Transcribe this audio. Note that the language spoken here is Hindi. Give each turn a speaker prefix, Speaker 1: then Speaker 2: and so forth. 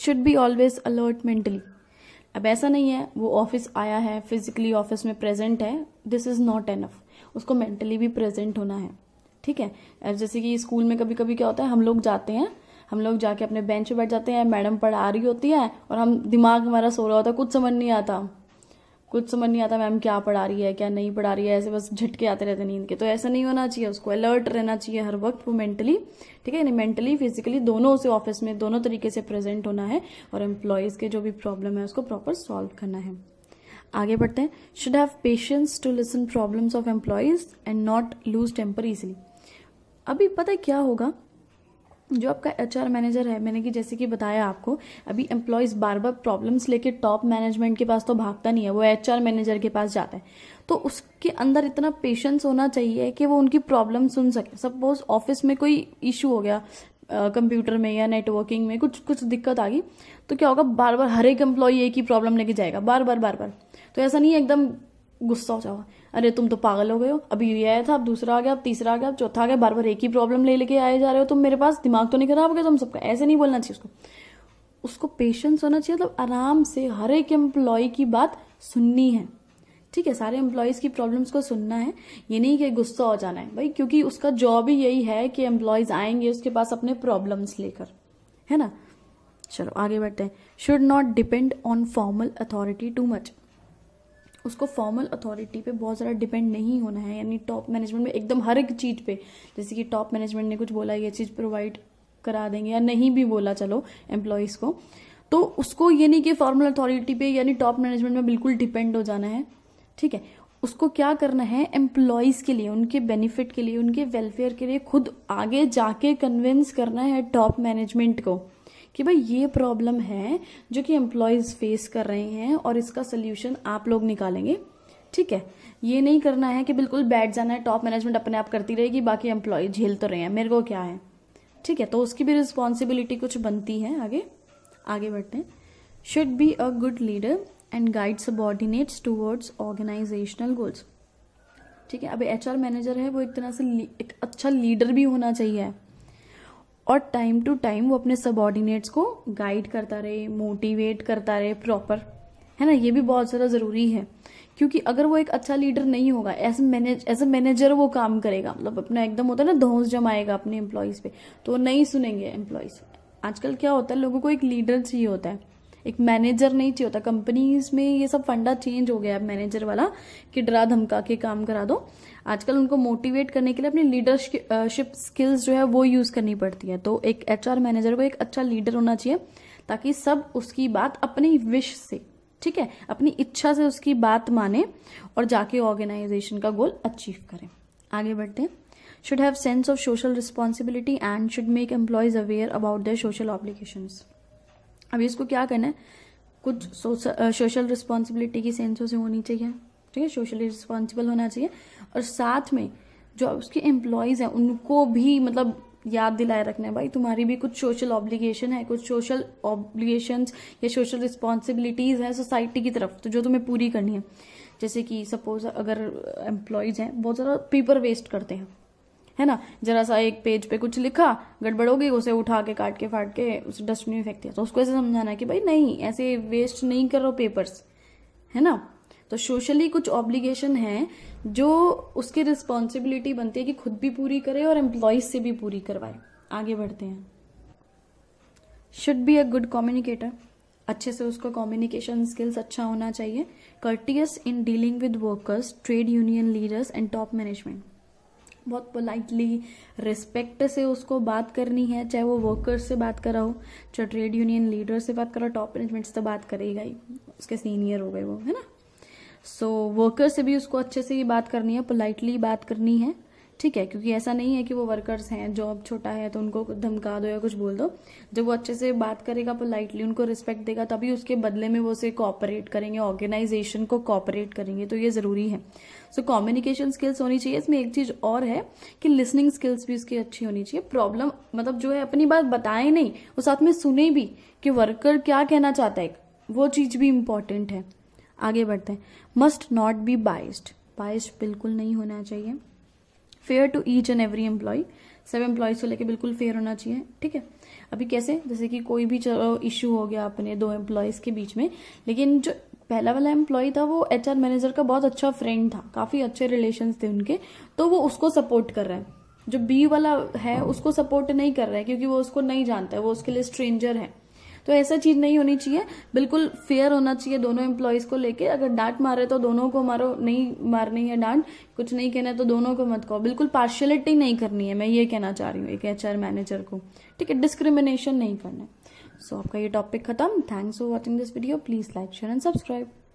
Speaker 1: Should be always alert mentally अब ऐसा नहीं है वो ऑफिस आया है फिजिकली ऑफिस में प्रेजेंट है दिस इज नॉट एनफ उसको मेंटली भी प्रेजेंट होना है ठीक है जैसे कि स्कूल में कभी कभी क्या होता है हम लोग जाते हैं हम लोग जाके अपने बेंच पर बैठ जाते हैं मैडम पढ़ा रही होती है और हम दिमाग हमारा सो रहा होता है कुछ समझ नहीं आता कुछ समझ नहीं आता मैम क्या पढ़ा रही है क्या नहीं पढ़ा रही है ऐसे बस झटके आते रहते नींद के तो ऐसा नहीं होना चाहिए उसको अलर्ट रहना चाहिए हर वक्त वो मेंटली ठीक है यानी मेंटली फिजिकली दोनों उसे ऑफिस में दोनों तरीके से प्रेजेंट होना है और एम्प्लॉयज़ के जो भी प्रॉब्लम है उसको प्रॉपर सॉल्व करना है आगे बढ़ते हैं should have patience to listen problems of employees and not lose temper easily अभी पता है क्या होगा जो आपका एच मैनेजर है मैंने कि जैसे कि बताया आपको अभी एम्प्लॉयज़ बार बार प्रॉब्लम्स लेके टॉप मैनेजमेंट के पास तो भागता नहीं है वो एच मैनेजर के पास जाता है तो उसके अंदर इतना पेशेंस होना चाहिए कि वो उनकी प्रॉब्लम सुन सके सपोज ऑफिस में कोई इशू हो गया कंप्यूटर में या नेटवर्किंग में कुछ कुछ दिक्कत आ गई तो क्या होगा बार बार हर एक एम्प्लॉय एक ही प्रॉब्लम लेके जाएगा बार बार बार बार तो ऐसा नहीं है एकदम गुस्सा हो जाओ अरे तुम तो पागल हो गए हो अभी ये आया था अब दूसरा आ गया अब तीसरा आ गया अब चौथा आ गया बार बार एक ही प्रॉब्लम ले लेके आए जा रहे हो तुम मेरे पास दिमाग तो नहीं खराब हो गया तुम सबका ऐसे नहीं बोलना चाहिए उसको उसको पेशेंस होना चाहिए मतलब आराम से हर एक एम्प्लॉय की बात सुननी है ठीक है सारे एम्प्लॉयज़ की प्रॉब्लम्स को सुनना है ये नहीं कि गुस्सा हो जाना है भाई क्योंकि उसका जॉब ही यही है कि एम्प्लॉयज़ आएंगे उसके पास अपने प्रॉब्लम्स लेकर है ना चलो आगे बढ़ते हैं should not depend on formal authority too much उसको फॉर्मल अथॉरिटी पे बहुत ज़्यादा डिपेंड नहीं होना है यानी टॉप मैनेजमेंट में एकदम हर एक चीज़ पे जैसे कि टॉप मैनेजमेंट ने कुछ बोला ये चीज़ प्रोवाइड करा देंगे या नहीं भी बोला चलो एम्प्लॉयज़ को तो उसको ये नहीं कि फॉर्मल अथॉरिटी पे यानी टॉप मैनेजमेंट में बिल्कुल डिपेंड हो जाना है ठीक है उसको क्या करना है एम्प्लॉयज़ के लिए उनके बेनिफिट के लिए उनके वेलफेयर के लिए खुद आगे जाके कन्विंस करना है टॉप मैनेजमेंट को कि भाई ये प्रॉब्लम है जो कि एम्प्लॉयज़ फेस कर रहे हैं और इसका सोल्यूशन आप लोग निकालेंगे ठीक है ये नहीं करना है कि बिल्कुल बैठ जाना है टॉप मैनेजमेंट अपने आप करती रहेगी बाकी एम्प्लॉय झेल तो रहे हैं मेरे को क्या है ठीक है तो उसकी भी रिस्पॉन्सिबिलिटी कुछ बनती है आगे आगे बढ़ते हैं should be a good leader and guide subordinates towards organisational goals ठीक है अब एच मैनेजर है वो एक तरह से एक अच्छा लीडर भी होना चाहिए और टाइम टू टाइम वो अपने सबॉर्डिनेट्स को गाइड करता रहे मोटिवेट करता रहे प्रॉपर है ना ये भी बहुत ज़्यादा ज़रूरी है क्योंकि अगर वो एक अच्छा लीडर नहीं होगा as manage as a manager वो काम करेगा मतलब अपना एकदम होता है ना धोस जमाएगा अपने एम्प्लॉयज़ पे तो नहीं सुनेंगे एम्प्लॉयज़ आजकल क्या होता है लोगों को एक लीडर चाहिए होता है एक मैनेजर नहीं चाहिए होता कंपनीज में ये सब फंडा चेंज हो गया है मैनेजर वाला कि डरा धमका के काम करा दो आजकल उनको मोटिवेट करने के लिए अपनी लीडरशिप स्किल्स जो है वो यूज करनी पड़ती है तो एक एच मैनेजर को एक अच्छा लीडर होना चाहिए ताकि सब उसकी बात अपनी विश से ठीक है अपनी इच्छा से उसकी बात माने और जाके ऑर्गेनाइजेशन का गोल अचीव करें आगे बढ़ते हैं should have sense of social responsibility and should make employees aware about their social obligations अभी इसको क्या करना है कुछ सोशल रिस्पॉन्सिबिलिटी की सेंसों से होनी चाहिए ठीक है सोशली रिस्पॉन्सिबल होना चाहिए और साथ में जो उसके एम्प्लॉयज़ हैं उनको भी मतलब याद दिलाए रखना है भाई तुम्हारी भी कुछ सोशल ऑब्लिगेशन है कुछ सोशल ऑब्लिगेशन या सोशल रिस्पॉन्सिबिलिटीज़ हैं सोसाइटी की तरफ तो जो तुम्हें पूरी करनी है जैसे कि सपोज अगर एम्प्लॉयज़ हैं बहुत ज़्यादा पेपर वेस्ट करते हैं है ना जरा सा एक पेज पे कुछ लिखा गड़बड़ होगी उसे उठा के काट के फाट के उसे डस्टबिन में फेंक दिया तो उसको ऐसे समझाना कि भाई नहीं ऐसे वेस्ट नहीं करो पेपर्स है ना तो सोशली कुछ ऑब्लिगेशन है जो उसकी रिस्पॉन्सिबिलिटी बनती है कि खुद भी पूरी करे और एम्प्लॉयज से भी पूरी करवाए आगे बढ़ते हैं should be a good communicator अच्छे से उसका कम्युनिकेशन स्किल्स अच्छा होना चाहिए courteous in dealing with workers trade union leaders and top management बहुत पोलाइटली रिस्पेक्ट से उसको बात करनी है चाहे वो वर्कर्स से बात करा हो चाहे ट्रेड यूनियन लीडर से बात करा टॉप मैनेजमेंट से तो बात करेगा ही उसके सीनियर हो गए वो है ना सो so, वर्कर से भी उसको अच्छे से ही बात करनी है पोलाइटली बात करनी है ठीक है क्योंकि ऐसा नहीं है कि वो वर्कर्स हैं जॉब छोटा है तो उनको धमका दो या कुछ बोल दो जब वो अच्छे से बात करेगा पोलाइटली उनको रिस्पेक्ट देगा तभी उसके बदले में वो उसे कॉपरेट करेंगे ऑर्गेनाइजेशन को कॉपरेट करेंगे तो ये ज़रूरी है सो कम्युनिकेशन स्किल्स होनी चाहिए इसमें एक चीज़ और है कि लिसनिंग स्किल्स भी उसकी अच्छी होनी चाहिए प्रॉब्लम मतलब जो है अपनी बात बताए नहीं और साथ में सुने भी कि वर्कर क्या कहना चाहता है वो चीज़ भी इम्पॉर्टेंट है आगे बढ़ते हैं must not be biased biased बिल्कुल नहीं होना चाहिए fair to each and every employee सब एम्प्लॉयज़ को लेके बिल्कुल फेयर होना चाहिए ठीक है अभी कैसे जैसे कि कोई भी चलो इश्यू हो गया अपने दो एम्प्लॉयज़ के बीच में लेकिन जो पहला वाला एम्प्लॉय था वो एच मैनेजर का बहुत अच्छा फ्रेंड था काफ़ी अच्छे रिलेशन थे उनके तो वो उसको सपोर्ट कर रहा है जो बी वाला है हाँ। उसको सपोर्ट नहीं कर रहा है क्योंकि वो उसको नहीं जानता है वो उसके लिए स्ट्रेंजर है तो ऐसा चीज़ नहीं होनी चाहिए बिल्कुल फेयर होना चाहिए दोनों एम्प्लॉयज़ को लेके अगर डांट मारे तो दोनों को मारो नहीं मारनी है डांट कुछ नहीं कहना है तो दोनों को मत कहो बिल्कुल पार्शलिटी नहीं करनी है मैं ये कहना चाह रही हूँ एक एच मैनेजर को ठीक है डिस्क्रिमिनेशन नहीं करना है सो so, आपका ये टॉपिक खत्म thanks for watching this video please like share and subscribe